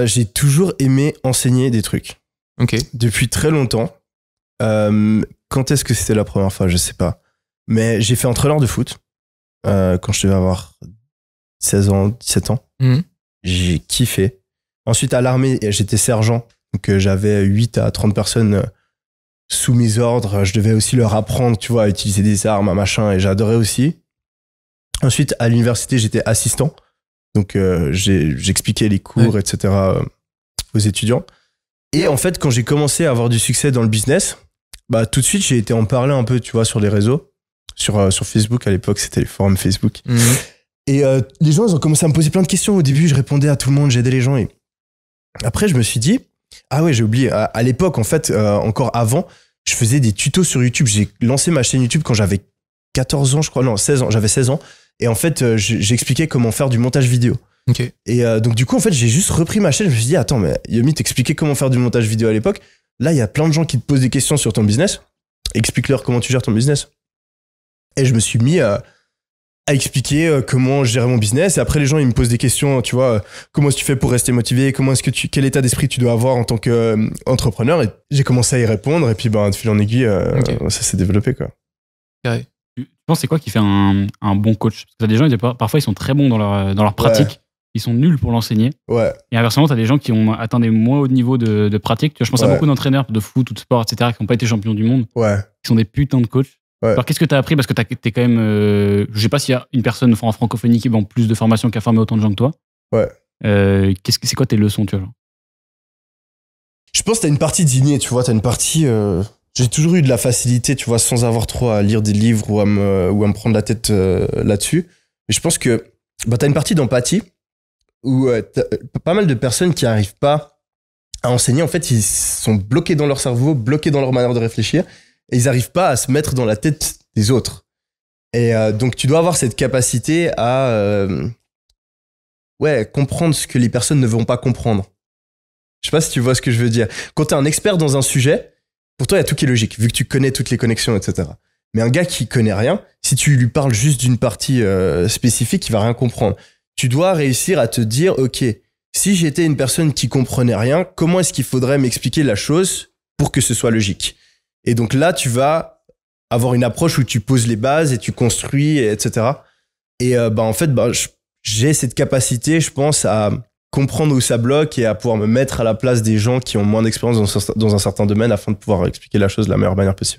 Euh, j'ai toujours aimé enseigner des trucs. Ok. Depuis très longtemps. Euh, quand est-ce que c'était la première fois Je sais pas. Mais j'ai fait un de foot euh, quand je devais avoir 16 ans, 17 ans. Mhm. J'ai kiffé. Ensuite, à l'armée, j'étais sergent. Donc j'avais 8 à 30 personnes sous mes ordres. Je devais aussi leur apprendre, tu vois, à à utiliser des armes, machin, et j'adorais aussi. Ensuite l'université, j'étais assistant. Donc euh, j'expliquais les cours, etc. Euh, aux étudiants. Et en fait, quand j'ai commencé à avoir du succès dans le business, bah tout de suite j'ai été en parler un peu, tu vois, sur les réseaux, sur, euh, sur Facebook à l'époque, c'était les forums Facebook. Mhm. Et les gens, ils ont commencé à me poser plein de questions. Au début, je répondais à tout le monde, j'aidais les gens. Et après, je me suis dit, ah ouais, j'ai oublié. À, l'époque, en fait, encore avant, je faisais des tutos sur YouTube. J'ai lancé ma chaîne YouTube quand j'avais 14 ans, je crois, non, 16 ans, j'avais 16 ans. Et en fait, euh, j'expliquais comment faire du montage vidéo. Et euh, donc, du coup, en fait, j'ai juste repris ma chaîne. Je me suis dit, attends, mais Yomi, t'expliquais comment faire du montage vidéo à l'époque. Là, il y a plein de gens qui te posent des questions sur ton business. Explique-leur comment tu gères ton business. Et je me suis mis à, expliquer euh, comment je gérais mon business. Et après, les gens, ils me posent des questions, tu vois, comment est-ce que tu fais pour rester motivé Comment est-ce que tu, quel état d'esprit tu dois avoir en tant qu'entrepreneur Et j'ai commencé à y répondre. Et puis, ben, de fil en aiguille, ça s'est développé, quoi tu, penses c'est quoi qui fait un, bon coach Parce des gens, parfois, ils sont très bons dans leur, dans leur pratique. Ils sont nuls pour l'enseigner. Ouais. Et inversement, tu as des gens qui ont atteint des moins hauts niveaux de, pratique. je pense à beaucoup d'entraîneurs de foot ou de sport, etc., qui n'ont pas été champions du monde. Ils sont des putains de coachs. Alors, qu'est-ce que tu as appris Parce que tu es quand même. Euh, je sais pas s'il y a une personne en francophonie qui vend plus de formation qui a formé autant de gens que toi. Ouais. Euh, qu'est-ce que c'est quoi tes leçons, tu vois je pense que as une partie digne. tu vois, t'as une partie. Euh, j'ai toujours eu de la facilité, tu vois, sans avoir trop à lire des livres ou à me, ou à me prendre la tête euh, là-dessus. Mais je pense que bah, tu as une partie d'empathie où euh, euh, pas mal de personnes qui n'arrivent pas à enseigner, en fait, ils sont bloqués dans leur cerveau, bloqués dans leur manière de réfléchir, et ils n'arrivent pas à se mettre dans la tête des autres. Et donc, tu dois avoir cette capacité à ouais, comprendre ce que les personnes ne vont pas comprendre. Je sais pas si tu vois ce que je veux dire. Quand tu es un expert dans un sujet, pour toi, il y a tout qui est logique, vu que tu connais toutes les connexions, etc. Mais un gars qui connaît rien, si tu lui parles juste d'une partie euh, spécifique, il va rien comprendre. Tu dois réussir à te dire, ok, si j'étais une personne qui comprenait rien, comment est-ce qu'il faudrait m'expliquer la chose pour que ce soit logique Et donc là, tu vas avoir une approche où tu poses les bases et tu construis, etc. Et euh, bah, en fait, bah, j'ai cette capacité, je pense, à comprendre où ça bloque et à pouvoir me mettre à la place des gens qui ont moins d'expérience dans, un certain domaine afin de pouvoir expliquer la chose de la meilleure manière possible.